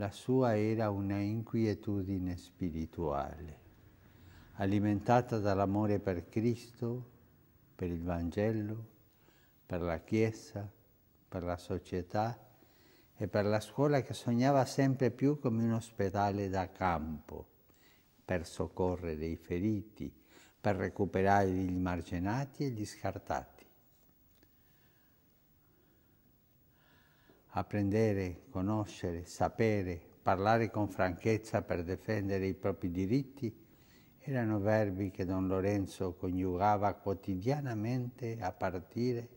la sua era una inquietudine spirituale, alimentata dall'amore per Cristo, per il Vangelo, per la Chiesa, per la società e per la scuola che sognava sempre più come un ospedale da campo, per soccorrere i feriti, per recuperare gli marginati e gli scartati. apprendere, conoscere, sapere, parlare con franchezza per difendere i propri diritti erano verbi che Don Lorenzo coniugava quotidianamente a partire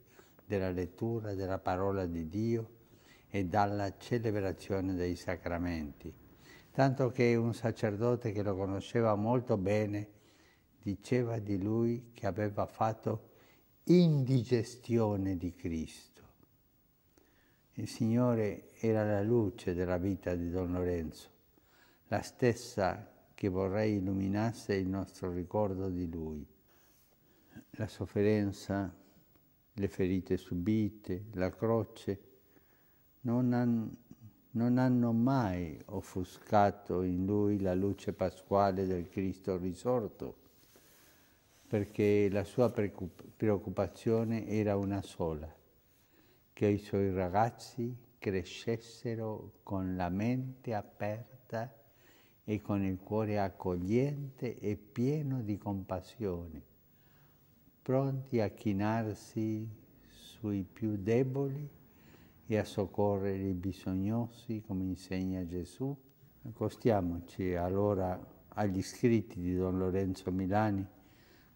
dalla lettura della parola di Dio e dalla celebrazione dei sacramenti, tanto che un sacerdote che lo conosceva molto bene diceva di lui che aveva fatto indigestione di Cristo. Il Signore era la luce della vita di Don Lorenzo, la stessa che vorrei illuminasse il nostro ricordo di lui. La sofferenza, le ferite subite, la croce, non, han, non hanno mai offuscato in lui la luce pasquale del Cristo risorto, perché la sua preoccupazione era una sola, che i suoi ragazzi crescessero con la mente aperta e con il cuore accogliente e pieno di compassione, pronti a chinarsi sui più deboli e a soccorrere i bisognosi, come insegna Gesù. Accostiamoci allora agli scritti di Don Lorenzo Milani,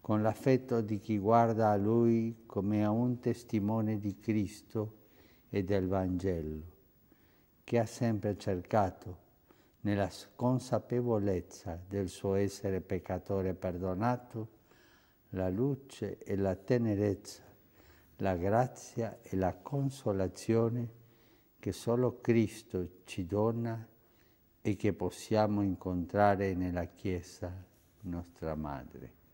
con l'affetto di chi guarda a Lui come a un testimone di Cristo e del Vangelo, che ha sempre cercato, nella consapevolezza del suo essere peccatore perdonato, la luce e la tenerezza, la grazia e la consolazione che solo Cristo ci dona e che possiamo incontrare nella Chiesa nostra Madre.